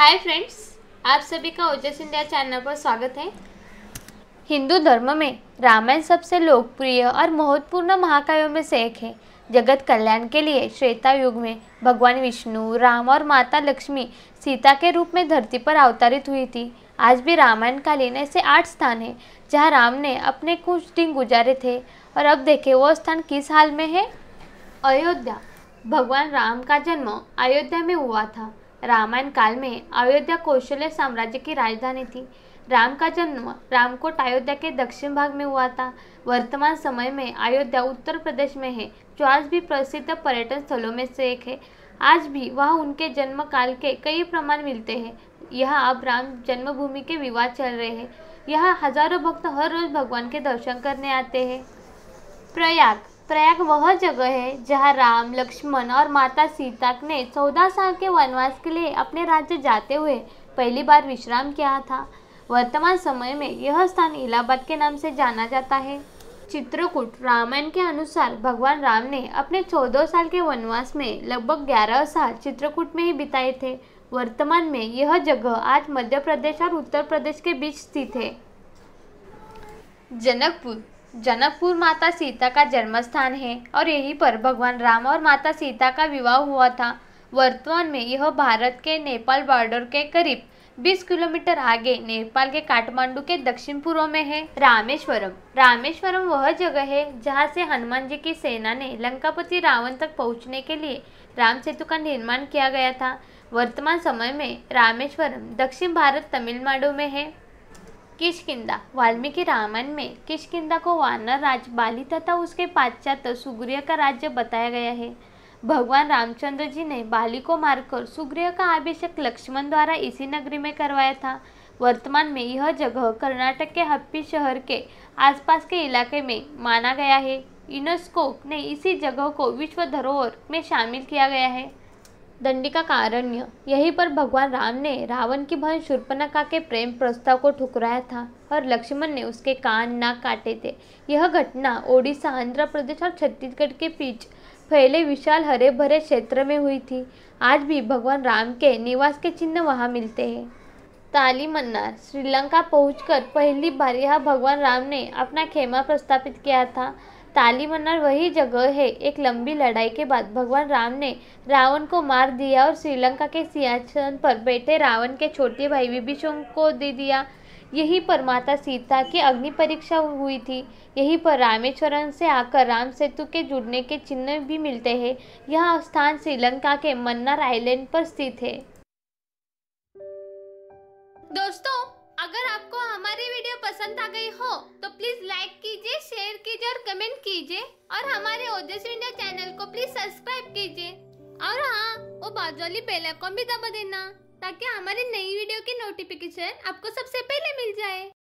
hi friends आप सभी का ओजस इंडिया चैनल पर स्वागत है हिंदू धर्म में रामायण सबसे लोकप्रिय और महत्वपूर्ण महाकाव्यों में से एक है जगत कल्याण के लिए श्वेता युग में भगवान विष्णु राम और माता लक्ष्मी सीता के रूप में धरती पर अवतरित हुई थी आज भी रामायण कालीन ऐसे आठ स्थान है जहाँ राम ने अपने कुछ दिन गुजारे थे और अब देखे वो स्थान किस हाल में है अयोध्या भगवान राम का जन्म अयोध्या में हुआ था रामायण काल में अयोध्या कौशल्य साम्राज्य की राजधानी थी राम का जन्म रामकोट अयोध्या के दक्षिण भाग में हुआ था वर्तमान समय में अयोध्या उत्तर प्रदेश में है जो आज भी प्रसिद्ध पर्यटन स्थलों में से एक है आज भी वह उनके जन्म काल के कई प्रमाण मिलते हैं यह अब राम जन्मभूमि के विवाद चल रहे हैं यहाँ हजारों भक्त हर रोज भगवान के दर्शन करने आते हैं प्रयाग प्रयाग वह जगह है जहाँ राम लक्ष्मण और माता सीता ने चौदह साल के वनवास के लिए अपने राज्य जाते हुए पहली बार विश्राम किया था वर्तमान समय में यह स्थान इलाहाबाद के नाम से जाना जाता है चित्रकूट रामायण के अनुसार भगवान राम ने अपने चौदह साल के वनवास में लगभग ग्यारह साल चित्रकूट में ही बिताए थे वर्तमान में यह जगह आज मध्य प्रदेश और उत्तर प्रदेश के बीच स्थित है जनकपुर जनकपुर माता सीता का जन्म स्थान है और यहीं पर भगवान राम और माता सीता का विवाह हुआ था वर्तमान में यह भारत के नेपाल बॉर्डर के करीब 20 किलोमीटर आगे नेपाल के काठमांडू के दक्षिण पूर्व में है रामेश्वरम रामेश्वरम वह जगह है जहां से हनुमान जी की सेना ने लंकापति रावण तक पहुंचने के लिए राम सेतु का निर्माण किया गया था वर्तमान समय में रामेश्वरम दक्षिण भारत तमिलनाडु में है किशकिंदा वाल्मीकि रामायण में किशकिंदा को वानर राज बाली तथा उसके पाश्चात्य सुग्रीय का राज्य बताया गया है भगवान रामचंद्र जी ने बाली को मारकर सुग्रीय का अभिषेक लक्ष्मण द्वारा इसी नगरी में करवाया था वर्तमान में यह जगह कर्नाटक के हप्पी शहर के आसपास के इलाके में माना गया है यूनेस्को ने इसी जगह को विश्व धरोहर में शामिल किया गया है दंडिका कारण्य यहीं पर भगवान राम ने रावण की बहन शूर्पणखा के प्रेम प्रस्ताव को ठुकराया था और लक्ष्मण ने उसके कान नाक काटे थे यह घटना ओडिशा आंध्र प्रदेश और छत्तीसगढ़ के बीच फैले विशाल हरे भरे क्षेत्र में हुई थी आज भी भगवान राम के निवास के चिन्ह वहाँ मिलते हैं ताली मन्नार श्रीलंका पहुंचकर पहली बार यह भगवान राम ने अपना खेमा प्रस्तापित किया था ताली मन्नार वही जगह है एक लंबी लड़ाई के बाद भगवान राम ने रावण को मार दिया और श्रीलंका के सियाचन पर बैठे रावण के छोटे भाई विभीषण को दे दिया यहीं पर माता सीता की अग्नि परीक्षा हुई थी यहीं पर रामेश्वरम से आकर राम सेतु के जुड़ने के चिन्ह भी मिलते हैं यह स्थान श्रीलंका के मन्नार आइलैंड पर स्थित है दोस्तों पसंद आ गई हो तो प्लीज लाइक कीजिए शेयर कीजिए और कमेंट कीजिए और हमारे ओजस्वी इंडिया चैनल को प्लीज सब्सक्राइब कीजिए और हाँ वो बाजू वाली बेल आइकॉन भी दबा देना ताकि हमारी नई वीडियो की नोटिफिकेशन आपको सबसे पहले मिल जाए